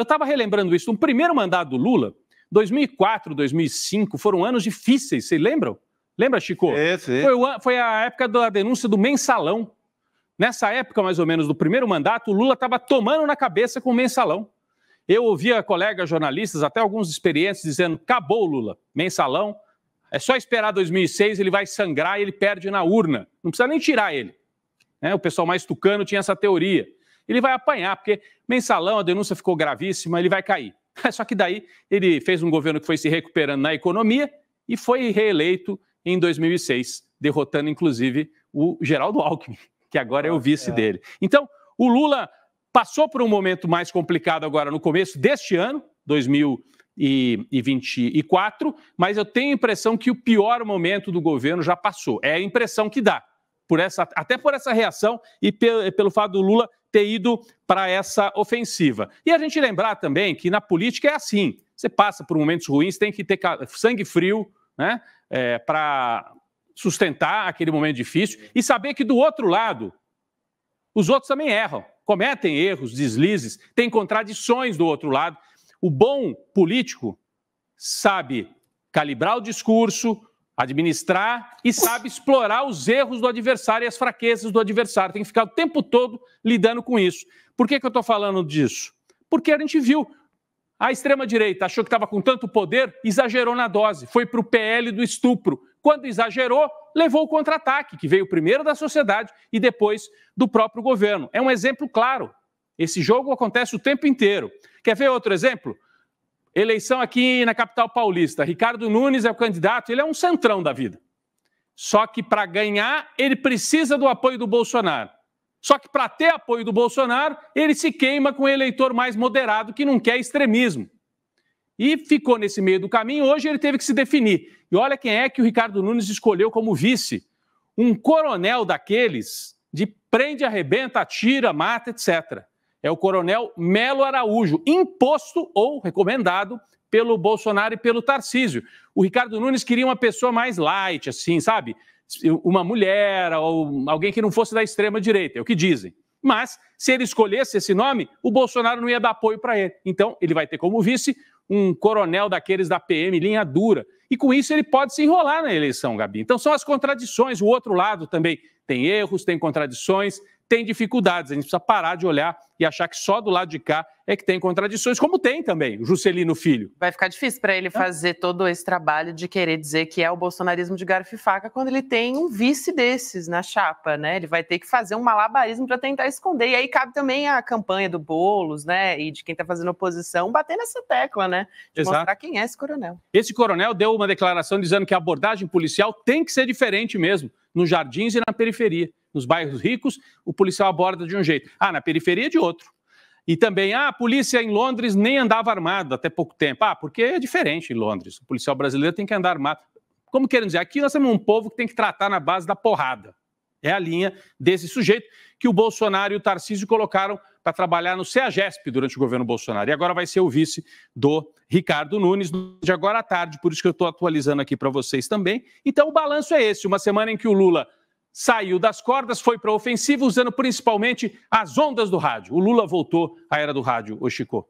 eu estava relembrando isso. No primeiro mandato do Lula, 2004, 2005, foram anos difíceis, vocês lembram? Lembra, Chico? É, sim. Foi, foi a época da denúncia do mensalão. Nessa época, mais ou menos, do primeiro mandato, o Lula estava tomando na cabeça com o mensalão. Eu ouvia colegas jornalistas, até alguns experientes, dizendo: acabou, Lula, mensalão, é só esperar 2006, ele vai sangrar e ele perde na urna. Não precisa nem tirar ele. Né? O pessoal mais tucano tinha essa teoria ele vai apanhar, porque mensalão, a denúncia ficou gravíssima, ele vai cair. Só que daí ele fez um governo que foi se recuperando na economia e foi reeleito em 2006, derrotando inclusive o Geraldo Alckmin, que agora é o vice é. dele. Então, o Lula passou por um momento mais complicado agora no começo deste ano, 2024, mas eu tenho a impressão que o pior momento do governo já passou. É a impressão que dá, por essa, até por essa reação e pelo, pelo fato do Lula ter ido para essa ofensiva. E a gente lembrar também que na política é assim: você passa por momentos ruins, tem que ter sangue frio né, é, para sustentar aquele momento difícil e saber que do outro lado, os outros também erram, cometem erros, deslizes, tem contradições do outro lado. O bom político sabe calibrar o discurso, administrar e sabe explorar os erros do adversário e as fraquezas do adversário. Tem que ficar o tempo todo lidando com isso. Por que, que eu estou falando disso? Porque a gente viu. A extrema-direita achou que estava com tanto poder, exagerou na dose, foi para o PL do estupro. Quando exagerou, levou o contra-ataque, que veio primeiro da sociedade e depois do próprio governo. É um exemplo claro. Esse jogo acontece o tempo inteiro. Quer ver outro exemplo? Eleição aqui na capital paulista. Ricardo Nunes é o candidato, ele é um centrão da vida. Só que para ganhar, ele precisa do apoio do Bolsonaro. Só que para ter apoio do Bolsonaro, ele se queima com um eleitor mais moderado que não quer extremismo. E ficou nesse meio do caminho, hoje ele teve que se definir. E olha quem é que o Ricardo Nunes escolheu como vice: um coronel daqueles de prende, arrebenta, atira, mata, etc é o coronel Melo Araújo, imposto ou recomendado pelo Bolsonaro e pelo Tarcísio. O Ricardo Nunes queria uma pessoa mais light, assim, sabe? Uma mulher ou alguém que não fosse da extrema direita, é o que dizem. Mas, se ele escolhesse esse nome, o Bolsonaro não ia dar apoio para ele. Então, ele vai ter como vice um coronel daqueles da PM, linha dura. E com isso ele pode se enrolar na eleição, Gabi. Então, são as contradições. O outro lado também tem erros, tem contradições, tem dificuldades. A gente precisa parar de olhar e achar que só do lado de cá é que tem contradições, como tem também o Juscelino Filho. Vai ficar difícil para ele fazer todo esse trabalho de querer dizer que é o bolsonarismo de garfo e faca quando ele tem um vice desses na chapa, né? Ele vai ter que fazer um malabarismo para tentar esconder. E aí cabe também a campanha do Bolos, né, e de quem está fazendo oposição, bater nessa tecla, né, de Exato. mostrar quem é esse coronel. Esse coronel deu uma declaração dizendo que a abordagem policial tem que ser diferente mesmo, nos jardins e na periferia nos bairros ricos, o policial aborda de um jeito. Ah, na periferia de outro. E também, ah, a polícia em Londres nem andava armada até pouco tempo. Ah, porque é diferente em Londres. O policial brasileiro tem que andar armado. Como querem dizer, aqui nós temos um povo que tem que tratar na base da porrada. É a linha desse sujeito que o Bolsonaro e o Tarcísio colocaram para trabalhar no CEAGESP durante o governo Bolsonaro. E agora vai ser o vice do Ricardo Nunes de agora à tarde, por isso que eu estou atualizando aqui para vocês também. Então o balanço é esse: uma semana em que o Lula saiu das cordas, foi para a ofensiva, usando principalmente as ondas do rádio. O Lula voltou à era do rádio, o Chico.